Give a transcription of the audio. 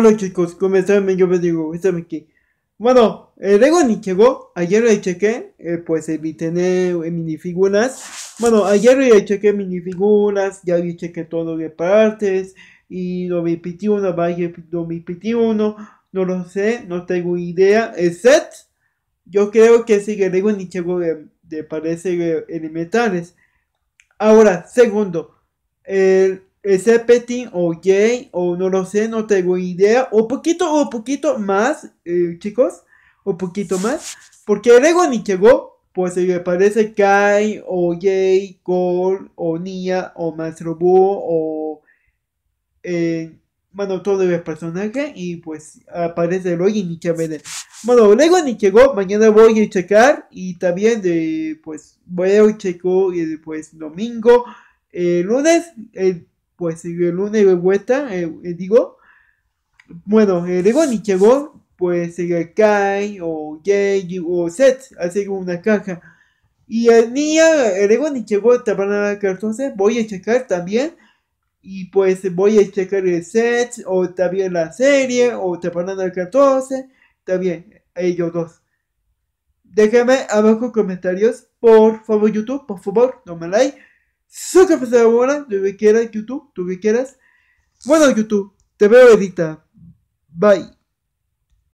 hola chicos, ¿cómo Yo me digo, aquí. Bueno, el eh, ego ni llegó, ayer le chequé, pues pues eh, tener eh, minifiguras. Bueno, ayer le chequé minifiguras, ya vi chequé todo de partes, y 2021, uno, no lo sé, no tengo idea. El set, yo creo que sí, Lego ni llegó, de parece elementales. Ahora, segundo, el ese o Jay o no lo sé, no tengo idea, o poquito o poquito más, eh, chicos, o poquito más, porque luego ni llegó, pues me eh, parece Kai o Jay Cole o Nia o Buu o eh, bueno, todo el personaje y pues aparece luego y ni que Bueno, luego ni llegó, mañana voy a checar y también de pues voy a checar y eh, después pues, domingo, lunes, el pues lunes y vuelta eh, eh, digo, bueno, ego eh, ni llegó pues Kai o Jay o Así como una caja. Y el niño, ni llegó te van a dar cartones voy a checar también. Y pues voy a checar el set, o también la serie, o van a dar 14, también ellos dos. Déjame abajo comentarios, por favor YouTube, por favor, no me like Suscríbete a ahora, tú que quieras, YouTube, tú que quieras. Bueno, YouTube, te veo edita, Bye.